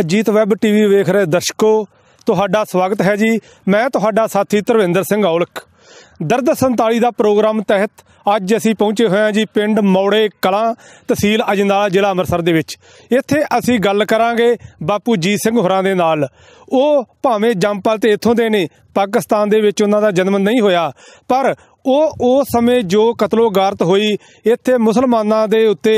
Ajit web TV ਵੇਖ ਰਹੇ ਦਰਸ਼ਕੋ ਤੁਹਾਡਾ ਸਵਾਗਤ ਹੈ ਜੀ ਮੈਂ ਤੁਹਾਡਾ ਸਾਥੀ ਧਰਵਿੰਦਰ ਸਿੰਘ ਔਲਖ ਦਰਦ 47 ਦਾ ਪ੍ਰੋਗਰਾਮ ਤਹਿਤ ਅੱਜ ਅਸੀਂ ਪਹੁੰਚੇ ਹੋਏ ਹਾਂ ਜੀ ਪਿੰਡ ਮੌੜੇ ਕਲਾਂ ਤਹਿਸੀਲ ਅਜਨਾਲਾ ਜ਼ਿਲ੍ਹਾ ਅੰਮ੍ਰਿਤਸਰ ਦੇ ਵਿੱਚ ਇੱਥੇ ਅਸੀਂ ਗੱਲ ਕਰਾਂਗੇ ਬਾਪੂ ਜੀਤ ਸਿੰਘ ਹੋਰਾਂ ਦੇ ਨਾਲ ਉਹ ਭਾਵੇਂ ਜੰਪਲ ਤੇ ਇੱਥੋਂ ਦੇ ਨੇ ਪਾਕਿਸਤਾਨ ਦੇ ਵਿੱਚ ਉਹਨਾਂ ਦਾ ਜਨਮ ਨਹੀਂ ਹੋਇਆ ਪਰ ਉਹ ਉਸ ਸਮੇਂ ਜੋ ਕਤਲੋਗਾਰਤ ਹੋਈ ਇੱਥੇ ਮੁਸਲਮਾਨਾਂ ਦੇ ਉੱਤੇ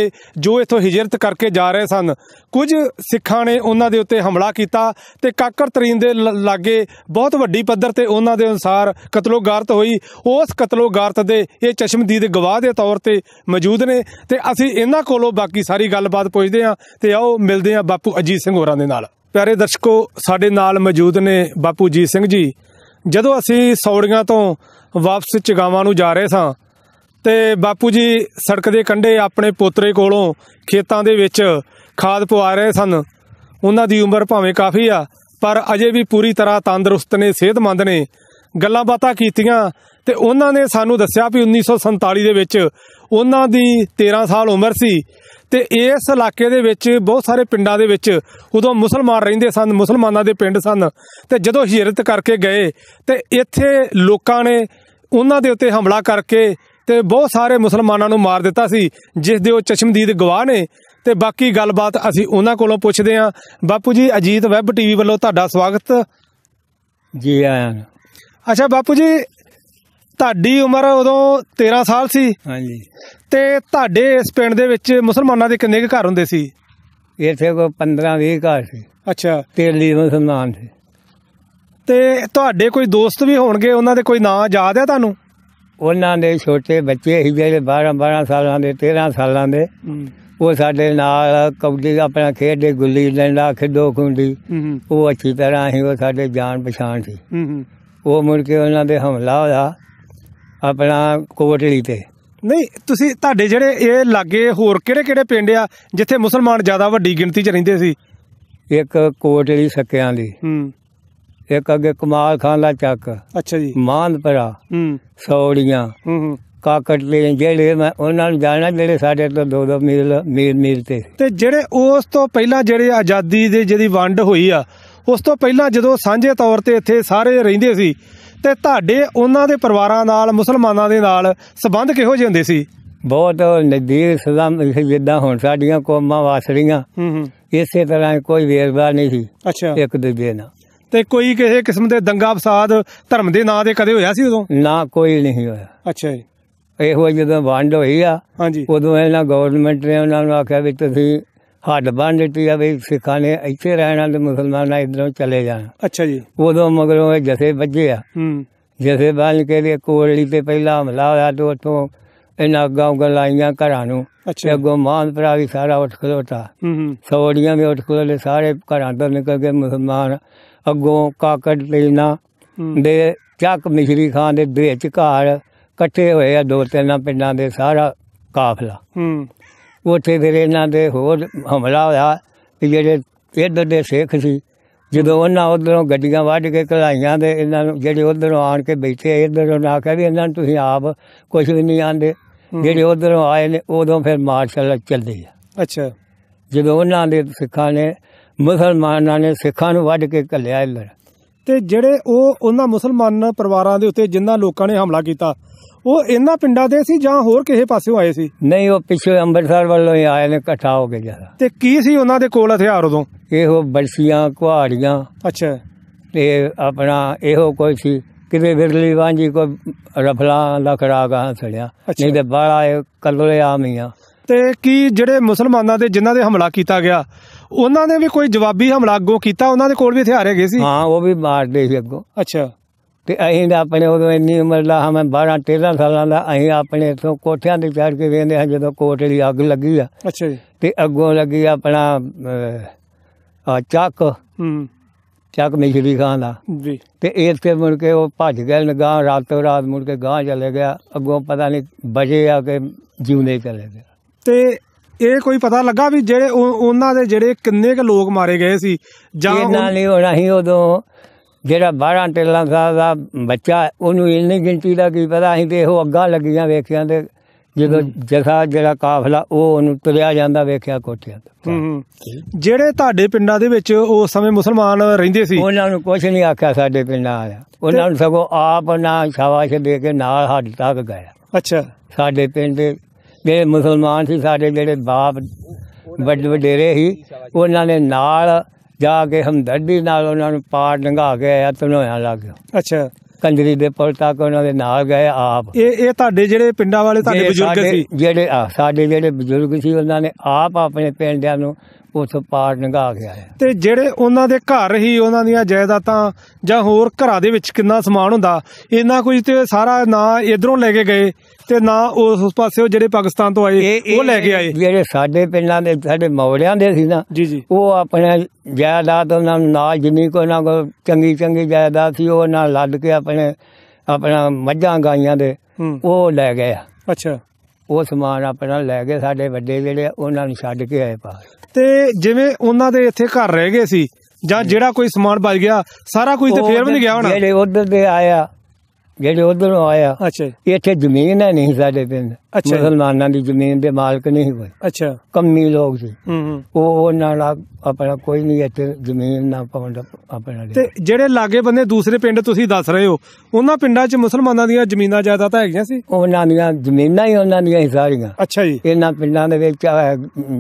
ਜੋ ਇਥੋਂ ਹਿਜਰਤ ਕਰਕੇ ਜਾ ਰਹੇ ਸਨ ਕੁਝ ਸਿੱਖਾਂ ਨੇ ਉਹਨਾਂ ਦੇ ਉੱਤੇ ਹਮਲਾ ਕੀਤਾ ਤੇ ਕਾਕਰ ਤਰੀਨ ਦੇ ਲਾਗੇ ਬਹੁਤ ਵੱਡੀ ਪੱਧਰ ਤੇ ਉਹਨਾਂ ਦੇ ਅਨੁਸਾਰ ਕਤਲੋਗਾਰਤ ਹੋਈ ਹੋਈ ਉਸ ਕਤਲੋਗਾਰਤ ਦੇ ਇਹ ਚਸ਼ਮਦੀਦ ਗਵਾਹ ਦੇ ਤੌਰ ਤੇ ਮੌਜੂਦ ਨੇ ਤੇ ਅਸੀਂ ਇਹਨਾਂ ਕੋਲੋਂ ਬਾਕੀ ਸਾਰੀ ਗੱਲਬਾਤ ਪੁੱਛਦੇ ਹਾਂ ਤੇ ਆਓ ਮਿਲਦੇ ਹਾਂ ਬਾਪੂ ਅਜੀਤ ਸਿੰਘ ਹੋਰਾਂ ਦੇ ਨਾਲ ਪਿਆਰੇ ਦਰਸ਼ਕੋ ਸਾਡੇ ਨਾਲ ਮੌਜੂਦ ਨੇ ਬਾਪੂ ਜੀ ਸਿੰਘ ਜੀ ਜਦੋਂ ਅਸੀਂ ਸੌੜੀਆਂ ਤੋਂ ਵਾਪਸ ਚਗਾਵਾਂ ਨੂੰ ਜਾ ਰਹੇ ਸਾਂ ਤੇ ਬਾਪੂ ਜੀ ਸੜਕ ਦੇ ਕੰਢੇ ਆਪਣੇ ਪੋਤਰੇ ਕੋਲੋਂ ਖੇਤਾਂ ਦੇ ਵਿੱਚ ਖਾਦ ਪਵਾ ਰਹੇ ਸਨ ਉਹਨਾਂ ਦੀ ਉਮਰ ਭਾਵੇਂ ਕਾਫੀ ਆ ਪਰ ਅਜੇ ਵੀ ਪੂਰੀ ਤਰ੍ਹਾਂ ਤੰਦਰੁਸਤ ਨੇ ਸਿਹਤਮੰਦ ਨੇ ਗੱਲਾਂ ਬਾਤਾਂ ਕੀਤੀਆਂ ਤੇ ਉਹਨਾਂ ਨੇ ਸਾਨੂੰ ਦੱਸਿਆ ਵੀ 1947 ਦੇ ਵਿੱਚ ਉਹਨਾਂ ਦੀ 13 ਸਾਲ ਉਮਰ ਸੀ ਤੇ ਇਸ ਇਲਾਕੇ ਦੇ ਵਿੱਚ ਬਹੁਤ ਸਾਰੇ ਪਿੰਡਾਂ ਦੇ ਵਿੱਚ ਉਦੋਂ ਮੁਸਲਮਾਨ ਰਹਿੰਦੇ ਸਨ ਮੁਸਲਮਾਨਾਂ ਦੇ ਪਿੰਡ ਸਨ ਤੇ ਜਦੋਂ ਹਿਜਰਤ ਕਰਕੇ ਗਏ ਤੇ ਇੱਥੇ ਲੋਕਾਂ ਨੇ ਉਹਨਾਂ ਦੇ ਉੱਤੇ ਹਮਲਾ ਕਰਕੇ ਤੇ ਬਹੁਤ ਸਾਰੇ ਮੁਸਲਮਾਨਾਂ ਨੂੰ ਮਾਰ ਦਿੱਤਾ ਸੀ ਜਿਸ ਦੇ ਉਹ ਚਸ਼ਮਦੀਦ ਗਵਾਹ ਨੇ ਤੇ ਬਾਕੀ ਗੱਲਬਾਤ ਅਸੀਂ ਉਹਨਾਂ ਕੋਲੋਂ ਪੁੱਛਦੇ ਆਂ ਬਾਪੂ ਜੀ ਅਜੀਤ ਵੈਬ ਟੀਵੀ ਵੱਲੋਂ ਤੁਹਾਡਾ ਸਵਾਗਤ ਜੀ ਆਇਆਂ ਅੱਛਾ ਬਾਪੂ ਜੀ ਤੁਹਾਡੀ ਉਮਰ ਉਦੋਂ 13 ਸਾਲ ਸੀ ਹਾਂਜੀ ਤੇ ਤੁਹਾਡੇ ਇਸ ਪਿੰਡ ਦੇ ਵਿੱਚ ਮੁਸਲਮਾਨਾਂ ਦੇ ਕਿੰਨੇ ਘਰ ਹੁੰਦੇ ਸੀ ਇੱਥੇ ਕੋਈ 15 20 ਘਰ ਸੀ ਅੱਛਾ ਤੇਲੀ ਮੁਸਲਮਾਨ ਸੀ ਤੇ ਤੁਹਾਡੇ ਕੋਈ ਦੋਸਤ ਵੀ ਹੋਣਗੇ ਉਹਨਾਂ ਦੇ ਕੋਈ ਨਾਂ ਯਾਦ ਹੈ ਤੁਹਾਨੂੰ ਉਹਨਾਂ ਦੇ ਛੋਟੇ ਬੱਚੇ ਹੀ ਜਿਹੜੇ 12 12 ਸਾਲਾਂ ਦੇ 13 ਸਾਲਾਂ ਦੇ ਉਹ ਸਾਡੇ ਨਾਲ ਕਬੱਡੀ ਆਪਣਾ ਖੇਡਦੇ ਗੁੱਲੀ ਡੰਡਾ ਖਿੱਡੋ ਖੁੰਡੀ ਉਹ ਅੱਛੀ ਤਰ੍ਹਾਂ ਹੀ ਉਹ ਸਾਡੇ ਜਾਣ ਪਛਾਣ ਸੀ ਉਹ ਮੁੜ ਕੇ ਉਹਨਾਂ ਦੇ ਹਮਲਾ ਹੋਇਆ ਆਪਣਾ ਕੋਟਲੀ ਤੇ ਨਹੀਂ ਤੁਸੀਂ ਤੁਹਾਡੇ ਜਿਹੜੇ ਇਹ ਲਾਗੇ ਹੋਰ ਕਿਹੜੇ-ਕਿਹੜੇ ਪਿੰਡ ਆ ਜਿੱਥੇ ਮੁਸਲਮਾਨ ਜ਼ਿਆਦਾ ਵੱਡੀ ਗਿਣਤੀ 'ਚ ਰਹਿੰਦੇ ਸੀ ਇੱਕ ਕੋਟਲੀ ਸੱਕਿਆਂ ਦੀ ਹੂੰ ਇੱਕ ਅੱਗੇ ਕਮਾਲ ਖਾਨ ਦਾ ਚੱਕ ਅੱਛਾ ਜੀ ਮਾਨਪਰਾ ਹੂੰ ਸੌੜੀਆਂ ਹੂੰ ਕਾਕਟਲੇ ਕਾਕਟ ਜਿਹੜੇ ਮੈਂ ਉਹਨਾਂ ਨੂੰ ਜਾਣਾ ਜਿਹੜੇ ਸਾਡੇ ਤੋਂ ਦੋ ਦੋ ਮੀਲ ਮੀਲ ਮੀਲ ਤੇ ਤੇ ਜਿਹੜੇ ਉਸ ਤੋਂ ਪਹਿਲਾਂ ਜਿਹੜੇ ਆਜ਼ਾਦੀ ਦੇ ਜਿਹਦੀ ਵੰਡ ਹੋਈ ਆ ਉਸ ਤੋਂ ਪਹਿਲਾਂ ਜਦੋਂ ਸਾਂਝੇ ਤੌਰ ਤੇ ਇੱਥੇ ਸਾਰੇ ਰਹਿੰਦੇ ਸੀ ਤੇ ਤੁਹਾਡੇ ਉਹਨਾਂ ਦੇ ਪਰਿਵਾਰਾਂ ਨਾਲ ਮੁਸਲਮਾਨਾਂ ਦੇ ਨਾਲ ਸਬੰਧ ਕਿਹੋ ਜਿਹੇ ਹੁੰਦੇ ਸੀ ਬਹੁਤ ਨਜ਼ਦੀਕ ਸਦਾ ਜਿੱਦਾਂ ਹੁਣ ਸਾਡੀਆਂ ਕੌਮਾਂ ਵਾਸਰੀਆਂ ਇਸੇ ਤਰ੍ਹਾਂ ਕੋਈ ਵੇਰਵਾ ਨਹੀਂ ਸੀ ਅੱਛਾ ਇੱਕ ਦੂਜੇ ਨਾਲ ਤੇ ਕੋਈ ਕਿਸੇ ਕਿਸਮ ਦੇ ਦੰਗਾ ਫਸਾਦ ਧਰਮ ਦੇ ਨਾਂ ਦੇ ਕਦੇ ਹੋਇਆ ਸੀ ਉਦੋਂ ਨਾ ਕੋਈ ਨਹੀਂ ਹੋਇਆ ਅੱਛਾ ਜੀ ਇਹੋ ਜਦੋਂ ਵੰਡ ਹੋਈ ਆ ਹਾਂਜੀ ਉਦੋਂ ਇਹਨਾਂ ਗਵਰਨਮੈਂਟ ਨੇ ਉਹਨਾਂ ਨੂੰ ਆਖਿਆ ਵੀ ਤੁਸੀਂ ਹੱਡ ਬੰਨ ਦਿੱਤੀ ਆ ਵੀ ਸਿੱਖਾਂ ਨੇ ਇੱਥੇ ਰਹਿਣਾ ਤੇ ਮੁਸਲਮਾਨਾਂ ਇਧਰੋਂ ਚਲੇ ਜਾਣਾ ਅੱਛਾ ਜੀ ਉਦੋਂ ਮਗਰੋਂ ਇਹ ਜਥੇ ਵੱਜੇ ਆ ਹੂੰ ਜਥੇ ਬੰਨ ਕੇ ਲਈ ਕੋਲੀ ਤੇ ਪਹਿਲਾ ਹਮਲਾ ਹੋਇਆ ਤੇ ਉੱਥੋਂ ਇਹਨਾਂ ਗਾਂਵ ਗਲਾਈਆਂ ਘਰਾਂ ਨੂੰ ਅੱਛਾ ਅੱਗੋਂ ਮਾਨ ਭਰਾ ਵੀ ਸਾਰਾ ਉੱਠ ਖਲੋਤਾ ਹੂੰ ਹੂੰ ਸੋੜੀਆਂ ਵੀ ਉੱਠ ਖਲੋਲੇ ਸਾਰੇ ਘਰਾਂ ਤੋਂ ਨਿਕਲ ਕੇ ਮੁਸਲਮਾਨ ਅੱਗੋਂ ਕਾਕੜ ਨਾ ਦੇ ਚੱਕ ਮਿਸ਼ਰੀ ਖਾਨ ਦੇ ਵਿੱਚ ਘਰ ਇਕੱਠੇ ਹੋਏ ਆ ਦੋ ਤਿੰਨਾਂ ਪਿੰਡਾਂ ਦੇ ਸਾਰਾ ਕਾਫਲਾ ਹੂੰ ਉੱਥੇ ਫਿਰ ਇਹਨਾਂ ਦੇ ਹੋਰ ਹਮਲਾ ਹੋਇਆ ਤੇ ਜਿਹੜੇ ਇੱਧਰ ਦੇ ਸਿੱਖ ਸੀ ਜਦੋਂ ਉਹਨਾਂ ਉਧਰੋਂ ਗੱਡੀਆਂ ਵੱਢ ਕੇ ਕਲਾਈਆਂ ਦੇ ਇਹਨਾਂ ਨੂੰ ਜਿਹੜੇ ਉਧਰੋਂ ਆਣ ਕੇ ਬੈਠੇ ਇੱਧਰ ਨਾ ਕਹੇ ਵੀ ਇਹਨਾਂ ਨੂੰ ਤੁਸੀਂ ਆਪ ਕੁਝ ਵੀ ਨਹੀਂ ਆਂਦੇ ਜਿਹੜੇ ਉਧਰੋਂ ਆਏ ਨੇ ਉਦੋਂ ਫਿਰ ਮਾਰਸ਼ਲ ਚੱਲਦੀ ਆ ਅੱਛਾ ਜਦੋਂ ਉਹਨਾਂ ਦੇ ਸਿੱਖਾਂ ਨੇ ਮੁਸਲਮਾਨਾਂ ਨੇ ਸਿੱਖਾਂ ਨੂੰ ਵੱਢ ਕੇ ਕੱਲਿਆ ਇੱਧਰ ਤੇ ਜਿਹੜੇ ਉਹ ਉਹਨਾਂ ਮੁਸਲਮਾਨ ਪਰਿਵਾਰਾਂ ਦੇ ਉੱਤੇ ਜਿਨ੍ਹਾਂ ਲੋਕਾਂ ਨੇ ਹਮਲਾ ਕੀਤਾ ਉਹ ਇਹਨਾਂ ਪਿੰਡਾਂ ਦੇ ਸੀ ਜਾਂ ਹੋਰ ਕਿਸੇ ਪਾਸਿਓਂ ਆਏ ਸੀ ਨਹੀਂ ਉਹ ਪਿੱਛੇ ਅੰਮ੍ਰਿਤਸਰ ਵੱਲੋਂ ਹੀ ਆਏ ਨੇ ਇਕੱਠਾ ਹੋ ਕੇ ਜਿਆਦਾ ਤੇ ਕੀ ਸੀ ਉਹਨਾਂ ਦੇ ਕੋਲ ਹਥਿਆਰ ਉਦੋਂ ਇਹੋ ਬਲਸੀਆਂ ਕੁਹਾੜੀਆਂ ਅੱਛਾ ਤੇ ਆਪਣਾ ਇਹੋ ਕੋਈ ਸੀ ਕਿਤੇ ਵਿਰਲੀ ਵਾਂਜੀ ਕੋਈ ਰਫਲਾ ਲਖੜਾ ਗਾ ਸੜਿਆ ਨਹੀਂ ਤੇ ਬਾਲਾ ਕੱਲੇ ਆਮੀਆਂ ਤੇ ਕੀ ਜਿਹੜੇ ਮੁਸਲਮਾਨਾਂ ਦੇ ਜਿਨ੍ਹਾਂ ਦੇ ਹਮਲਾ ਕੀਤਾ ਗਿਆ ਉਹਨਾਂ ਨੇ ਵੀ ਕੋਈ ਜਵਾਬੀ ਹਮਲਾ ਅੱਗੋਂ ਕੀਤਾ ਉਹਨਾਂ ਦੇ ਕੋਲ ਵੀ ਹਥਿਆਰ ਹੈਗੇ ਸੀ ਹਾਂ ਉਹ ਵੀ ਮਾਰਦੇ ਸੀ ਅੱਗੋਂ ਅੱਛਾ ਤੇ ਅਸੀਂ ਆਪਣੇ ਉਦੋਂ ਇੰਨੀ ਉਮਰ ਦਾ ਹਾਂ ਮੈਂ 12 13 ਸਾਲਾਂ ਦਾ ਅਸੀਂ ਆਪਣੇ ਇਥੋਂ ਕੋਠਿਆਂ ਦੇ ਚੜ ਕੇ ਵੇਂਦੇ ਹਾਂ ਜਦੋਂ ਕੋਟੜੀ ਅੱਗ ਲੱਗੀ ਆ ਅੱਛਾ ਜੀ ਤੇ ਅੱਗੋਂ ਲੱਗੀ ਆਪਣਾ ਆ ਚੱਕ ਹੂੰ ਚੱਕ ਮਿਸ਼ਰੀ ਖਾਨ ਦਾ ਜੀ ਤੇ ਤੇ ਮੁੜ ਕੇ ਉਹ ਭੱਜ ਗਏ ਨਗਾ ਰਾਤੋਂ ਰਾਤ ਮੁੜ ਕੇ ਗਾਂ ਚਲੇ ਗਿਆ ਅੱਗੋਂ ਪਤਾ ਨਹੀਂ ਬਜੇ ਆ ਕੇ ਜਿਉਂਦੇ ਚਲੇ ਗਏ ਤੇ ਇਹ ਕੋਈ ਪਤਾ ਲੱਗਾ ਵੀ ਜਿਹੜੇ ਉਹਨਾਂ ਦੇ ਜਿਹੜੇ ਕਿੰਨੇ ਕ ਲੋਕ ਮਾਰੇ ਗਏ ਸੀ ਜਾਂ ਇਹ ਨਾਲ ਨਹੀਂ ਹੋਣਾ ਸੀ ਉਦੋਂ ਜਿਹੜਾ 12 ਟੇਲਾਂ ਦਾ ਬੱਚਾ ਉਹਨੂੰ ਇੰਨੀ ਗਿਣਤੀ ਦਾ ਕੀ ਪਤਾ ਅਸੀਂ ਤੇ ਇਹੋ ਅੱਗਾ ਲੱਗੀਆਂ ਵੇਖਿਆ ਤੇ ਜਦੋਂ ਜਥਾ ਜਿਹੜਾ ਕਾਫਲਾ ਉਹ ਉਹਨੂੰ ਤੁਰਿਆ ਜਾਂਦਾ ਵੇਖਿਆ ਕੋਠਿਆਂ ਤੇ ਜਿਹੜੇ ਤੁਹਾਡੇ ਪਿੰਡਾਂ ਦੇ ਵਿੱਚ ਉਸ ਸਮੇਂ ਮੁਸਲਮਾਨ ਰਹਿੰਦੇ ਸੀ ਉਹਨਾਂ ਨੂੰ ਕੁਝ ਨਹੀਂ ਆਖਿਆ ਸਾਡੇ ਪਿੰਡਾਂ ਆ ਉਹਨਾਂ ਨੂੰ ਸਗੋਂ ਆਪ ਨਾ ਸ਼ਾਬਾਸ਼ ਦੇ ਕੇ ਨਾਲ ਹੱਦ ਤੱਕ ਗਿਆ ਅੱਛਾ ਸਾਡੇ ਪਿੰਡ ਦੇ ਜਿਹੜੇ ਮੁਸਲਮਾਨ ਸੀ ਸਾਡੇ ਜਿਹੜੇ ਬਾਪ ਵੱਡੇ ਵਡੇਰੇ ਸੀ ਉਹਨਾਂ ਨੇ ਨਾਲ ਜਾ ਕੇ ਹਮਦਰਦੀ ਨਾਲ ਉਹਨਾਂ ਨੂੰ ਪਾੜ ਲੰਗਾ ਕੇ ਆਇਆ ਤਨੋਇਆ ਲੱਗ ਗਿਆ ਅੱਛਾ ਕੰਦਰੀ ਦੇ ਪੁਲ ਤੱਕ ਉਹਨਾਂ ਦੇ ਨਾਲ ਗਏ ਆਪ ਇਹ ਇਹ ਤੁਹਾਡੇ ਜਿਹੜੇ ਪਿੰਡਾਂ ਵਾਲੇ ਤੁਹਾਡੇ ਬਜ਼ੁਰਗ ਸੀ ਜਿਹੜੇ ਆ ਸਾਡੇ ਜਿਹੜੇ ਬਜ਼ੁਰਗ ਸੀ ਉਹਨਾਂ ਨੇ ਆਪ ਆਪਣੇ ਪਿੰਡਿਆਂ ਨੂੰ ਉਸ ਪਾਰ ਨਗਾ ਗਿਆ ਹੈ ਤੇ ਜਿਹੜੇ ਉਹਨਾਂ ਦੇ ਘਰ ਹੀ ਉਹਨਾਂ ਦੀਆਂ ਜਾਇਦਾਦਾਂ ਜਾਂ ਹੋਰ ਘਰਾਂ ਦੇ ਵਿੱਚ ਕਿੰਨਾ ਸਮਾਨ ਹੁੰਦਾ ਇਹਨਾਂ ਕੁਝ ਤੇ ਸਾਰਾ ਨਾ ਇਧਰੋਂ ਲੈ ਕੇ ਗਏ ਤੇ ਨਾ ਉਸ ਪਾਸੇ ਜਿਹੜੇ ਪਾਕਿਸਤਾਨ ਤੋਂ ਆਏ ਉਹ ਲੈ ਕੇ ਆਏ ਜਿਹੜੇ ਸਾਡੇ ਪਿੰਡਾਂ ਦੇ ਸਾਡੇ ਮੌਲਿਆਂ ਦੇ ਸੀ ਨਾ ਜੀ ਜੀ ਉਹ ਆਪਣੇ ਜਾਇਦਾਦ ਉਹਨਾਂ ਨਾਲ ਜਿੰਨੀ ਕੋਈ ਨਾ ਕੋਈ ਚੰਗੀ ਚੰਗੀ ਜਾਇਦਾਦ ਸੀ ਉਹ ਨਾਲ ਲੱਦ ਕੇ ਆਪਣੇ ਆਪਣਾ ਮੱਝਾਂ ਗਾਈਆਂ ਦੇ ਉਹ ਲੈ ਗਏ ਅੱਛਾ ਉਹ ਸਮਾਨ ਆਪਣਾ ਲੈ ਕੇ ਸਾਡੇ ਵੱਡੇ ਜਿਹੜੇ ਉਹਨਾਂ ਨੂੰ ਛੱਡ ਕੇ ਆਏ ਪਾਸ ਤੇ ਜਿਵੇਂ ਉਹਨਾਂ ਦੇ ਇੱਥੇ ਘਰ ਰਹਿ ਗਏ ਸੀ ਜਾਂ ਜਿਹੜਾ ਕੋਈ ਸਮਾਨ ਬਚ ਗਿਆ ਸਾਰਾ ਕੁਝ ਤੇ ਫੇਰ ਵੀ ਨਹੀਂ ਗਿਆ ਹੋਣਾ ਜਿਹੜੇ ਉਧਰ ਦੇ ਆਇਆ ਜਿਹੜੇ ਉਧਰੋਂ ਆਇਆ ਅੱਛਾ ਇੱਥੇ ਜ਼ਮੀਨ ਹੈ ਨਹੀਂ ਸਾਡੇ ਪਿੰਡ ਅੱਛਾ ਮੁਸਲਮਾਨਾਂ ਦੀ ਜ਼ਮੀਨ ਦੇ ਮਾਲਕ ਨਹੀਂ ਹੋਏ ਅੱਛਾ ਕੰਮੀ ਲੋਕ ਸੀ ਹੂੰ ਹੂੰ ਉਹ ਉਹਨਾਂ ਨਾਲ ਆਪਣਾ ਕੋਈ ਨਹੀਂ ਇੱਥੇ ਜ਼ਮੀਨ ਨਾ ਪਾਉਣ ਦਾ ਆਪਣਾ ਤੇ ਜਿਹੜੇ ਲਾਗੇ ਬੰਦੇ ਦੂਸਰੇ ਪਿੰਡ ਤੁਸੀਂ ਦੱਸ ਰਹੇ ਹੋ ਉਹਨਾਂ ਪਿੰਡਾਂ 'ਚ ਮੁਸਲਮਾਨਾਂ ਦੀਆਂ ਜ਼ਮੀਨਾਂ ਜ਼ਿਆਦਾ ਤਾਂ ਹੈਗੀਆਂ ਸੀ ਉਹਨਾਂ ਦੀਆਂ ਜ਼ਮੀਨਾਂ ਹੀ ਉਹਨਾਂ ਦੀਆਂ ਹੀ ਸਾਰੀਆਂ ਅੱਛਾ ਜੀ ਇਹਨਾਂ ਪਿੰਡਾਂ ਦੇ ਵਿੱਚ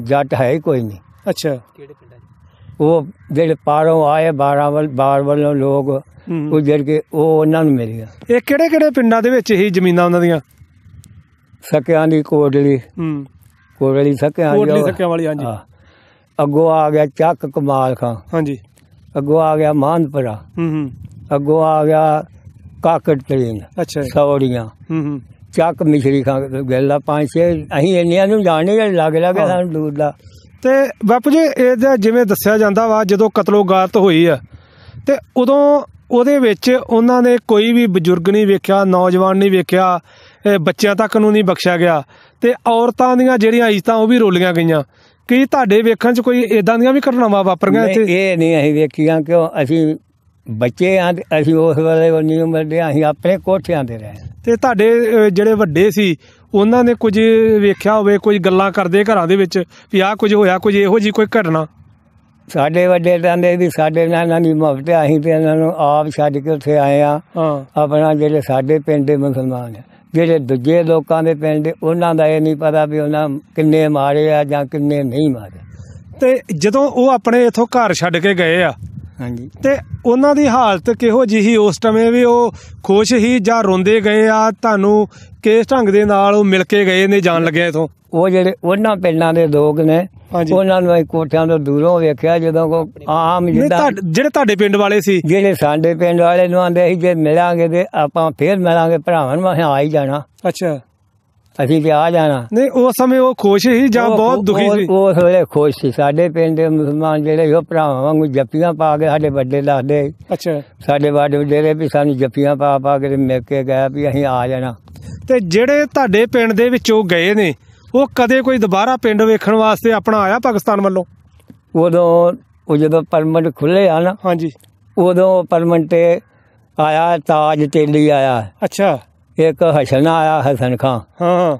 ਜੱਟ ਹੈ ਕੋਈ ਨਹੀਂ ਅੱਛਾ ਕਿਹੜੇ ਪਿੰਡਾਂ ਉਹ ਜਿਹੜੇ ਪਾਰੋਂ ਆਏ ਬਾਰਾਂ ਵੱਲ ਬਾਰ ਵੱਲੋਂ ਲੋਕ ਉਹ ਕੇ ਉਹ ਉਹਨਾਂ ਨੂੰ ਮਿਲਿਆ ਇਹ ਕਿਹੜੇ ਕਿਹੜੇ ਪਿੰਡਾਂ ਦੇ ਵਿੱਚ ਹੀ ਜ਼ਮੀਨਾਂ ਉਹਨਾਂ ਦੀਆਂ ਸਕਿਆਂ ਦੀ ਕੋਟਲੀ ਹੂੰ ਕੋਟਲੀ ਸਕਿਆਂ ਦੀ ਕੋਟਲੀ ਸਕਿਆਂ ਵਾਲੀ ਹਾਂਜੀ ਅੱਗੋ ਆ ਗਿਆ ਚੱਕ ਕਮਾਲ ਖਾਂ ਹਾਂਜੀ ਅੱਗੋ ਆ ਗਿਆ ਮਾਨਪੁਰਾ ਹੂੰ ਹੂੰ ਅੱਗੋ ਆ ਗਿਆ ਕਾਕੜ ਟ੍ਰੇਨ ਅੱਛਾ ਸੌੜੀਆਂ ਹੂੰ ਹੂੰ ਚੱਕ ਮਿਸ਼ਰੀ ਖਾਂ ਗੱਲਾਂ ਪੰਜ ਛੇ ਅਸੀਂ ਇੰਨੀਆਂ ਨੂੰ ਜਾਣੇ ਲੱਗ ਲੱਗੇ ਸਾਨੂੰ ਦੂਰ ਦਾ ਤੇ ਬਾਪੂ ਜੀ ਇਹ ਜਿਵੇਂ ਦੱਸਿਆ ਜਾਂਦਾ ਵਾ ਜਦੋਂ ਕਤਲੋਗਾਰਤ ਹੋਈ ਆ ਤੇ ਉਦੋਂ ਉਹਦੇ ਵਿੱਚ ਉਹਨਾਂ ਨੇ ਕੋਈ ਵੀ ਬਜ਼ੁਰਗ ਨਹੀਂ ਵੇਖਿਆ ਨੌਜਵਾਨ ਨਹੀਂ ਵੇਖਿਆ ਬੱਚਿਆਂ ਤੱਕ ਨੂੰ ਨਹੀਂ ਬਖਸ਼ਿਆ ਗਿਆ ਤੇ ਔਰਤਾਂ ਦੀਆਂ ਜਿਹੜੀਆਂ ਇੱਜ਼ਤਾਂ ਉਹ ਵੀ ਰੋਲੀਆਂ ਗਈਆਂ ਕੀ ਤੁਹਾਡੇ ਵੇਖਣ 'ਚ ਕੋਈ ਇਦਾਂ ਦੀਆਂ ਵੀ ਘਟਨਾਵਾਂ ਵਾਪਰੀਆਂ ਇੱਥੇ ਇਹ ਨਹੀਂ ਅਸੀਂ ਵੇਖੀਆਂ ਕਿਉਂ ਅਸੀਂ ਬੱਚੇ ਆ ਅਸੀਂ ਉਸ ਵੇਲੇ ਨਹੀਂ ਮਿਲਦੇ ਅਸੀਂ ਆਪਣੇ ਕੋਠਿਆਂ ਤੇ ਰਹੇ ਤੇ ਤੁਹਾਡੇ ਜਿਹੜੇ ਵੱਡੇ ਸੀ ਉਹਨਾਂ ਨੇ ਕੁਝ ਵੇਖਿਆ ਹੋਵੇ ਕੁਝ ਗੱਲਾਂ ਕਰਦੇ ਘਰਾਂ ਦੇ ਵਿੱਚ ਵੀ ਆਹ ਕੁਝ ਹੋਇਆ ਕੁਝ ਇਹੋ ਜੀ ਕੋਈ ਘਟਨਾ ਸਾਡੇ ਵੱਡੇ ਕਹਿੰਦੇ ਵੀ ਸਾਡੇ ਨਾਲ ਇਹਨਾਂ ਦੀ ਮੁਫਤ ਆਹੀ ਤੇ ਇਹਨਾਂ ਨੂੰ ਆਪ ਛੱਡ ਕੇ ਉੱਥੇ ਆਏ ਆ ਆਪਣਾ ਜਿਹੜੇ ਸਾਡੇ ਪਿੰਡ ਦੇ ਮੁਸਲਮਾਨ ਆ ਜਿਹੜੇ ਦੂਜੇ ਲੋਕਾਂ ਦੇ ਪਿੰਡ ਦੇ ਉਹਨਾਂ ਦਾ ਇਹ ਨਹੀਂ ਪਤਾ ਵੀ ਉਹਨਾਂ ਕਿੰਨੇ ਮਾਰੇ ਆ ਜਾਂ ਕਿੰਨੇ ਨਹੀਂ ਮਾਰੇ ਤੇ ਜਦੋਂ ਉਹ ਆਪਣੇ ਇਥੋਂ ਘਰ ਛੱਡ ਕੇ ਗਏ ਆ ਹਾਂਜੀ ਤੇ ਉਹਨਾਂ ਦੀ ਹਾਲਤ ਕਿਹੋ ਜਿਹੀ ਉਸ ਟਮੇ ਵੀ ਉਹ ਖੁਸ਼ ਹੀ ਜਾਂ ਰੋਂਦੇ ਗਏ ਆ ਤੁਹਾਨੂੰ ਕਿਸ ਢੰਗ ਦੇ ਨਾਲ ਉਹ ਮਿਲ ਕੇ ਗਏ ਨੇ ਜਾਣ ਲੱਗੇ ਇਥੋਂ ਉਹ ਜਿਹੜੇ ਉਹਨਾਂ ਪਿੰਡਾਂ ਦੇ ਲੋਕ ਨੇ ਉਹਨਾਂ ਨੂੰ ਕੋਠਿਆਂ ਤੋਂ ਦੂਰੋਂ ਵੇਖਿਆ ਜਦੋਂ ਕੋ ਆਮ ਜਿਹੜਾ ਜਿਹੜੇ ਤੁਹਾਡੇ ਪਿੰਡ ਵਾਲੇ ਸੀ ਜਿਹੜੇ ਸਾਡੇ ਪਿੰਡ ਵਾਲੇ ਨੂੰ ਆਂਦੇ ਸੀ ਜੇ ਮਿਲਾਂਗੇ ਤੇ ਆਪਾਂ ਫੇਰ ਮਿਲਾਂਗੇ ਭਰਾਵਾਂ ਨੂੰ ਆ ਹੀ ਜਾਣਾ ਅੱਛਾ ਅਸੀਂ ਵਿਆਹ ਜਾਣਾ ਨਹੀਂ ਉਸ ਸਮੇਂ ਉਹ ਖੁਸ਼ ਸੀ ਜਾਂ ਬਹੁਤ ਦੁਖੀ ਸੀ ਉਹ ਉਸ ਵੇਲੇ ਖੁਸ਼ ਸੀ ਸਾਡੇ ਪਿੰਡ ਦੇ ਮੁਸਲਮਾਨ ਜਿਹੜੇ ਉਹ ਭਰਾਵਾਂ ਵਾਂਗੂ ਜੱਫੀਆਂ ਪਾ ਕੇ ਸਾਡੇ ਵੱਡੇ ਲੱਗਦੇ ਅੱਛਾ ਸਾਡੇ ਵੱਡੇ ਜਿਹੜੇ ਵੀ ਸਾਨੂੰ ਜੱਫੀਆਂ ਪਾ ਪਾ ਕੇ ਮਿਲ ਕੇ ਗਏ ਵੀ ਅਸੀਂ ਆ ਜਾਣਾ ਤੇ ਜਿਹੜੇ ਤੁਹਾਡੇ ਪਿੰਡ ਦੇ ਵਿੱਚੋਂ ਗਏ ਨੇ ਉਹ ਕਦੇ ਕੋਈ ਦੁਬਾਰਾ ਪਿੰਡ ਵੇਖਣ ਵਾਸਤੇ ਆਪਣਾ ਆਇਆ ਪਾਕਿਸਤਾਨ ਵੱਲੋਂ ਉਦੋਂ ਉਹ ਜਦੋਂ ਪਰਮਨੈਂਟ ਖੁੱਲੇ ਆ ਨਾ ਹਾਂਜੀ ਉਦੋਂ ਪਰਮਨੈਂਟ ਆਇਆ ਤਾਜ ਤੇਲੀ ਆਇਆ ਅੱਛਾ ਇੱਕ ਹਸਨ ਆਇਆ ਹਸਨ ਖਾਂ ਹਾਂ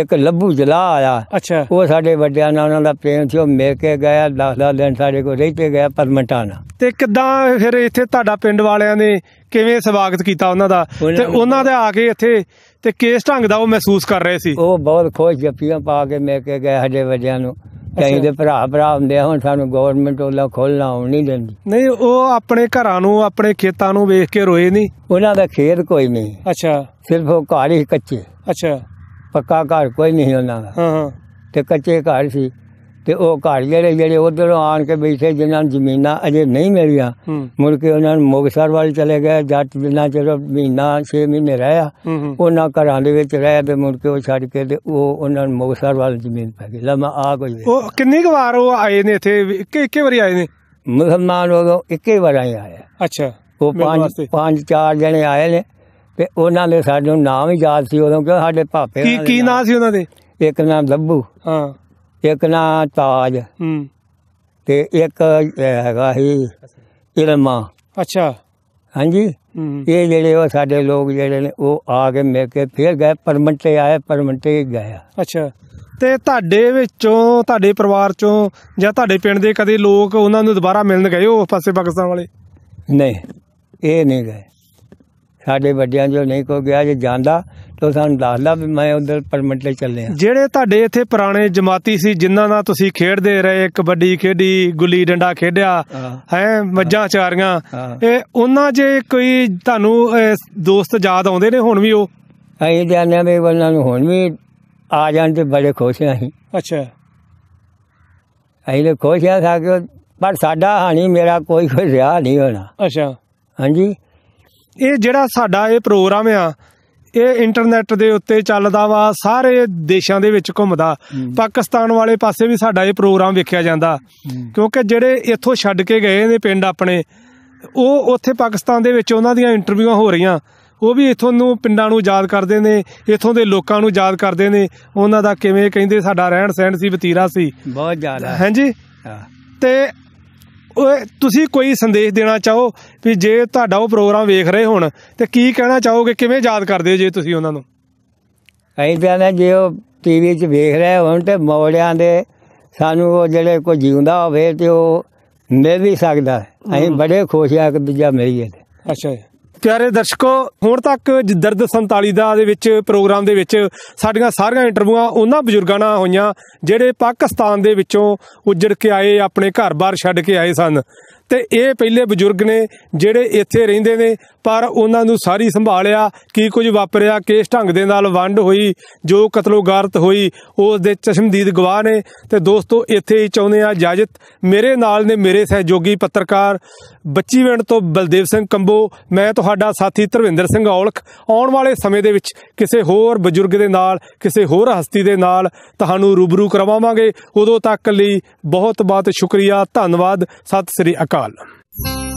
ਇੱਕ ਲੱਭੂ ਜਲਾ ਆਇਆ ਅੱਛਾ ਉਹ ਸਾਡੇ ਵੱਡਿਆਂ ਨਾਲ ਉਹਨਾਂ ਦਾ ਪ੍ਰੇਮ ਸੀ ਉਹ ਮਿਲ ਕੇ ਗਿਆ 10-10 ਦਿਨ ਸਾਡੇ ਕੋਲ ਰਹਿ ਗਿਆ ਪਰਮਟਾਣਾ ਤੇ ਕਿਦਾਂ ਫਿਰ ਇੱਥੇ ਤੁਹਾਡਾ ਪਿੰਡ ਵਾਲਿਆਂ ਨੇ ਕਿਵੇਂ ਸਵਾਗਤ ਕੀਤਾ ਉਹਨਾਂ ਦਾ ਤੇ ਉਹਨਾਂ ਦੇ ਆ ਕੇ ਇੱਥੇ ਤੇ ਕਿਸ ਢੰਗ ਦਾ ਉਹ ਮਹਿਸੂਸ ਕਰ ਰਹੇ ਸੀ ਉਹ ਬਹੁਤ ਖੁਸ਼ ਜੱਪੀਆਂ ਪਾ ਕੇ ਮਿਲ ਕੇ ਗਏ ਸਾਡੇ ਵੱਡਿਆਂ ਨੂੰ ਕਈ ਦੇ ਭਰਾ ਭਰਾ ਹੁੰਦੇ ਆ, ਹੁਣ ਸਾਨੂੰ ਗਵਰਨਮੈਂਟ ਉਹਲਾ ਖੋਲਣਾ ਹੁਣ ਨਹੀਂ ਦਿੰਦੀ ਨਹੀਂ ਉਹ ਆਪਣੇ ਘਰਾਂ ਨੂੰ ਆਪਣੇ ਖੇਤਾਂ ਨੂੰ ਵੇਖ ਕੇ ਰੋਏ ਨਹੀਂ ਉਹਨਾਂ ਦਾ ਖੇਤ ਕੋਈ ਨਹੀਂ ਅੱਛਾ ਸਿਰਫ ਉਹ ਘਰ ਹੀ ਕੱਚੇ ਅੱਛਾ ਪੱਕਾ ਘਰ ਕੋਈ ਨਹੀਂ ਉਹਨਾਂ ਦਾ ਹਾਂ ਹਾਂ ਤੇ ਕੱਚੇ ਘਰ ਸੀ ਤੇ ਉਹ ਘਰ ਜਿਹੜੇ ਜਿਹੜੇ ਉਧਰੋਂ ਆਣ ਕੇ ਬੈਠੇ ਜਿਨ੍ਹਾਂ ਨੂੰ ਜ਼ਮੀਨਾਂ ਅਜੇ ਨਹੀਂ ਮਿਲੀਆਂ ਮੁੜ ਕੇ ਉਹਨਾਂ ਨੂੰ ਮੋਗਸਰ ਵੱਲ ਚਲੇ ਗਏ ਜੱਟ ਜਿਨ੍ਹਾਂ ਚਿਰ ਮਹੀਨਾ 6 ਮਹੀਨੇ ਰਹਿਆ ਉਹਨਾਂ ਘਰਾਂ ਦੇ ਵਿੱਚ ਰਹਿ ਤੇ ਮੁੜ ਕੇ ਉਹ ਛੱਡ ਕੇ ਤੇ ਉਹ ਉਹਨਾਂ ਨੂੰ ਮੋਗਸਰ ਵਾਲੀ ਜ਼ਮੀਨ ਪੈ ਗਈ ਲਮਾ ਆ ਕੋਈ ਉਹ ਕਿੰਨੀ ਵਾਰ ਉਹ ਆਏ ਨੇ ਇੱਥੇ ਇੱਕੇ ਇੱਕੇ ਵਾਰੀ ਆਏ ਨੇ ਮੁਸਲਮਾਨ ਉਹ ਇੱਕੇ ਵਾਰ ਆਏ ਅੱਛਾ ਉਹ ਪੰਜ ਪੰਜ ਚਾਰ ਜਣੇ ਆਏ ਨੇ ਤੇ ਉਹਨਾਂ ਦੇ ਨੂੰ ਨਾਮ ਹੀ ਯਾਦ ਸੀ ਉਦੋਂ ਕਿ ਸਾਡੇ ਭਾਪੇ ਕੀ ਕੀ ਨਾਮ ਸੀ ਉਹਨਾਂ ਦੇ ਇੱਕ ਨਾਮ ਲੱਭੂ ਹਾਂ ਇੱਕ ਨਾ ਤਾਜ ਹੂੰ ਤੇ ਇੱਕ ਹੈਗਾ ਹੀ ਇਲਮਾ ਅੱਛਾ ਹਾਂਜੀ ਇਹ ਜਿਹੜੇ ਉਹ ਸਾਡੇ ਲੋਕ ਜਿਹੜੇ ਨੇ ਉਹ ਆ ਕੇ ਮਿਲ ਕੇ ਫਿਰ ਗਏ ਪਰਮੰਟੇ ਆਏ ਪਰਮੰਟੇ ਗਏ ਅੱਛਾ ਤੇ ਤੁਹਾਡੇ ਵਿੱਚੋਂ ਤੁਹਾਡੇ ਪਰਿਵਾਰ ਚੋਂ ਜਾਂ ਤੁਹਾਡੇ ਪਿੰਡ ਦੇ ਕਦੇ ਲੋਕ ਉਹਨਾਂ ਨੂੰ ਦੁਬਾਰਾ ਮਿਲਣ ਗਏ ਉਹ ਪਾਸੇ ਪਾਕਿਸਤਾਨ ਵਾਲੇ ਨਹੀਂ ਇਹ ਨਹੀਂ ਗਏ ਸਾਡੇ ਵੱਡਿਆਂ ਜੋ ਨਹੀਂ ਕੋ ਗਿਆ ਜੇ ਜਾਂਦਾ ਤਾਂ ਸਾਨੂੰ ਦੱਸਦਾ ਵੀ ਮੈਂ ਉਧਰ ਪਰਮਿਟਲੇ ਚੱਲੇ ਆ ਜਿਹੜੇ ਤੁਹਾਡੇ ਇੱਥੇ ਪੁਰਾਣੇ ਜਮਾਤੀ ਸੀ ਜਿਨ੍ਹਾਂ ਨਾਲ ਤੁਸੀਂ ਖੇਡਦੇ ਰਹੇ ਕਬੱਡੀ ਖੇਡੀ ਗੁੱਲੀ ਡੰਡਾ ਖੇਡਿਆ ਹੈ ਮੱਝਾਂ ਚਾਰੀਆਂ ਇਹ ਉਹਨਾਂ ਜੇ ਕੋਈ ਤੁਹਾਨੂੰ ਦੋਸਤ ਯਾਦ ਆਉਂਦੇ ਨੇ ਹੁਣ ਵੀ ਉਹ ਅਸੀਂ ਜਾਣਿਆ ਵੀ ਉਹਨਾਂ ਨੂੰ ਹੁਣ ਵੀ ਆ ਜਾਣ ਤੇ ਬੜੇ ਖੁਸ਼ ਆ ਅਸੀਂ ਅੱਛਾ ਅਸੀਂ ਨੇ ਖੁਸ਼ ਆ ਸਾਕੇ ਪਰ ਸਾਡਾ ਹਾਣੀ ਮੇਰਾ ਕੋਈ ਕੋਈ ਰਿਆ ਨਹੀਂ ਹੋਣਾ ਅੱਛਾ ਹਾਂਜੀ ਇਹ ਜਿਹੜਾ ਸਾਡਾ ਇਹ ਪ੍ਰੋਗਰਾਮ ਆ ਇਹ ਇੰਟਰਨੈਟ ਦੇ ਉੱਤੇ ਚੱਲਦਾ ਵਾ ਸਾਰੇ ਦੇਸ਼ਾਂ ਦੇ ਵਿੱਚ ਘੁੰਮਦਾ ਪਾਕਿਸਤਾਨ ਵਾਲੇ ਪਾਸੇ ਵੀ ਸਾਡਾ ਇਹ ਪ੍ਰੋਗਰਾਮ ਵੇਖਿਆ ਜਾਂਦਾ ਕਿਉਂਕਿ ਜਿਹੜੇ ਇੱਥੋਂ ਛੱਡ ਕੇ ਗਏ ਨੇ ਪਿੰਡ ਆਪਣੇ ਉਹ ਉੱਥੇ ਪਾਕਿਸਤਾਨ ਦੇ ਵਿੱਚ ਉਹਨਾਂ ਦੀਆਂ ਇੰਟਰਵਿਊਆਂ ਹੋ ਰਹੀਆਂ ਉਹ ਵੀ ਇਥੋਂ ਨੂੰ ਪਿੰਡਾਂ ਨੂੰ ਯਾਦ ਕਰਦੇ ਨੇ ਇਥੋਂ ਦੇ ਲੋਕਾਂ ਨੂੰ ਯਾਦ ਕਰਦੇ ਨੇ ਉਹਨਾਂ ਦਾ ਕਿਵੇਂ ਕਹਿੰਦੇ ਸਾਡਾ ਰਹਿਣ ਸਹਿਣ ਸੀ ਵਤੀਰਾ ਸੀ ਬਹੁਤ ਜ਼ਿਆਦਾ ਹਾਂਜੀ ਤੇ ਓਏ ਤੁਸੀਂ ਕੋਈ ਸੰਦੇਸ਼ ਦੇਣਾ ਚਾਹੋ ਵੀ ਜੇ ਤੁਹਾਡਾ ਉਹ ਪ੍ਰੋਗਰਾਮ ਵੇਖ ਰਹੇ ਹੋਣ ਤੇ ਕੀ ਕਹਿਣਾ ਚਾਹੋਗੇ ਕਿਵੇਂ ਯਾਦ ਕਰਦੇ ਜੇ ਤੁਸੀਂ ਉਹਨਾਂ ਨੂੰ ਅਸੀਂ ਕਹਿੰਦੇ ਜੇ ਉਹ ਟੀਵੀ 'ਚ ਵੇਖ ਰਹੇ ਹੋਣ ਤੇ ਮੌੜਿਆਂ ਦੇ ਸਾਨੂੰ ਉਹ ਜਿਹੜੇ ਕੋਈ ਜਿਉਂਦਾ ਹੋਵੇ ਤੇ ਉਹ ਮਿਲ ਵੀ ਸਕਦਾ ਅਸੀਂ ਬੜੇ ਖੁਸ਼ ਆ ਕਿ ਦੂਜਾ ਹੈ ਅੱਛਾ ਜੀ ਪਿਆਰੇ ਦਰਸ਼ਕੋ ਹੁਣ ਤੱਕ ਦਰਦ 47 ਦਾ ਦੇ ਵਿੱਚ ਪ੍ਰੋਗਰਾਮ ਦੇ ਵਿੱਚ ਸਾਡੀਆਂ ਸਾਰੀਆਂ ਇੰਟਰਵਿਊਆਂ ਉਹਨਾਂ ਬਜ਼ੁਰਗਾਂ ਨਾਲ ਹੋਈਆਂ ਜਿਹੜੇ ਪਾਕਿਸਤਾਨ ਦੇ ਵਿੱਚੋਂ ਉੱਜੜ ਕੇ ਆਏ ਆਪਣੇ ਘਰ-ਬਾਰ ਛੱਡ ਕੇ ਆਏ ਸਨ ਤੇ ਇਹ ਪਹਿਲੇ ਬਜ਼ੁਰਗ ਨੇ ਜਿਹੜੇ ਇੱਥੇ ਰਹਿੰਦੇ ਨੇ ਪਰ ਉਹਨਾਂ ਨੂੰ ਸਾਰੀ ਸੰਭਾਲਿਆ ਕੀ ਕੁਝ ਵਾਪਰਿਆ ਕਿਸ ਢੰਗ ਦੇ ਨਾਲ ਵੰਡ ਹੋਈ ਜੋ ਕਤਲੋਗਾਰਤ ਹੋਈ ਉਸ ਦੇ ਚਸ਼ਮਦੀਦ ਗਵਾਹ ਨੇ ਤੇ ਦੋਸਤੋ ਇੱਥੇ ਹੀ ਚਾਹੁੰਦੇ ਆ ਇਜਾਜ਼ਤ ਮੇਰੇ ਨਾਲ ਨੇ ਮੇਰੇ ਸਹਿਯੋਗੀ ਪੱਤਰਕਾਰ ਬੱਚੀਵਿੰਡ ਤੋਂ ਬਲਦੇਵ ਸਿੰਘ ਕੰਬੋ ਮੈਂ ਤੁਹਾਡਾ ਸਾਥੀ ਧਰਵਿੰਦਰ ਸਿੰਘ ਔਲਖ ਆਉਣ ਵਾਲੇ ਸਮੇਂ ਦੇ ਵਿੱਚ ਕਿਸੇ ਹੋਰ ਬਜ਼ੁਰਗ ਦੇ ਨਾਲ ਕਿਸੇ ਹੋਰ ਹਸਤੀ ਦੇ ਨਾਲ ਤੁਹਾਨੂੰ ਰੂਬਰੂ ਕਰਵਾਵਾਂਗੇ ਉਦੋਂ ਤੱਕ ਲਈ ਬਹੁਤ ਬਹੁਤ ਸ਼ੁਕਰੀਆ ਧੰਨਵਾਦ ਸਤਿ ਸ੍ਰੀ ਅਕਾਲ